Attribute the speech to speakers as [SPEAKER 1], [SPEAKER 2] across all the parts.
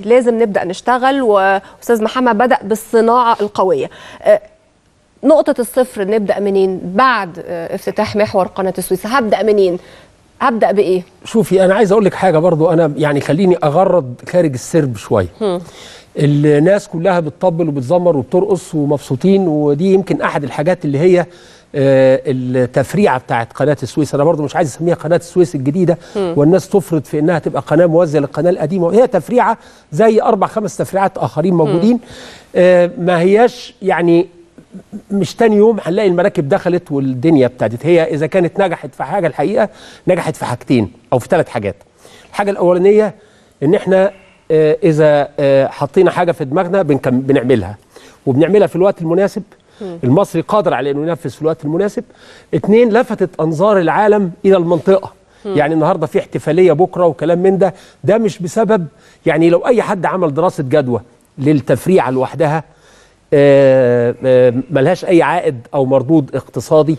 [SPEAKER 1] لازم نبدا نشتغل واستاذ محمد بدا بالصناعه القويه أه، نقطة الصفر نبدأ منين بعد أه، افتتاح محور قناة السويس هبدأ منين هبدا بايه شوفي انا عايز اقول لك حاجه برضو انا يعني خليني اغرد خارج السرب شويه الناس كلها بتطبل وبتزمر وبترقص ومبسوطين ودي يمكن احد الحاجات اللي هي آه، التفريعه بتاعت قناه السويس انا برضو مش عايز اسميها قناه السويس الجديده والناس تفرض في انها تبقى قناه موازيه للقناه القديمه وهي تفريعه زي اربع خمس تفريعات اخرين موجودين آه، ما هياش يعني مش تاني يوم هنلاقي المراكب دخلت والدنيا ابتدت هي اذا كانت نجحت في حاجه الحقيقه نجحت في حاجتين او في ثلاث حاجات الحاجه الاولانيه ان احنا آه، اذا آه، حطينا حاجه في دماغنا بنعملها وبنعملها في الوقت المناسب المصري قادر على انه ينفذ في الوقت المناسب اثنين لفتت انظار العالم الى المنطقه يعني النهارده في احتفاليه بكره وكلام من ده ده مش بسبب يعني لو اي حد عمل دراسه جدوى للتفريعه لوحدها آه، آه، ملهاش اي عائد او مردود اقتصادي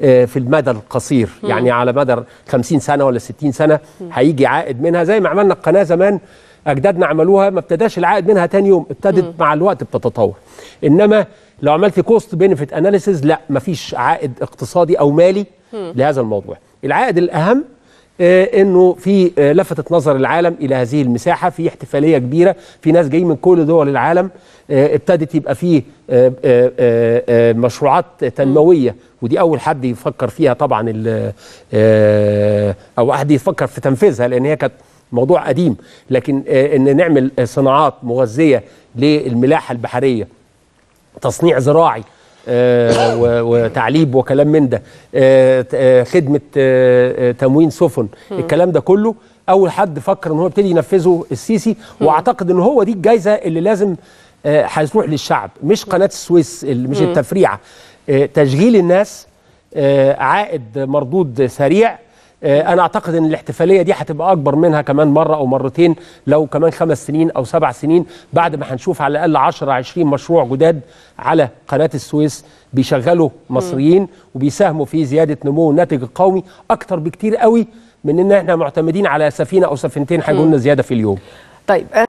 [SPEAKER 1] آه، في المدى القصير مم. يعني على مدى 50 سنه ولا 60 سنه هيجي عائد منها زي ما عملنا القناه زمان اجدادنا عملوها ما ابتداش العائد منها تاني يوم ابتدت مم. مع الوقت بتتطور انما لو عملت كوست بينفيت اناليسز لا مفيش عائد اقتصادي او مالي مم. لهذا الموضوع العائد الاهم آه، انه في آه، لفتت نظر العالم الى هذه المساحه في احتفاليه كبيره في ناس جايين من كل دول العالم آه، ابتدت يبقى فيه مشروعات تنمويه ودي اول حد يفكر فيها طبعا او حد يفكر في تنفيذها لان هي كانت موضوع قديم لكن ان نعمل صناعات مغذيه للملاحه البحريه تصنيع زراعي آه، وتعليب وكلام من ده آه، آه، خدمه تموين سفن الكلام ده كله اول حد فكر ان هو يبتدي ينفذه السيسي واعتقد ان هو دي الجائزه اللي لازم هتروح للشعب مش قناه السويس مش التفريعه تشغيل الناس عائد مردود سريع آه، انا اعتقد ان الاحتفاليه دي هتبقى اكبر منها كمان مره او مرتين لو كمان خمس سنين او سبع سنين بعد ما هنشوف على الاقل 10 20 مشروع جداد على قناه السويس بيشغلوا مصريين وبيساهموا في زياده نمو الناتج القومي اكتر بكتير قوي من ان احنا معتمدين على سفينه او سفينتين هيجوا لنا زياده في اليوم. طيب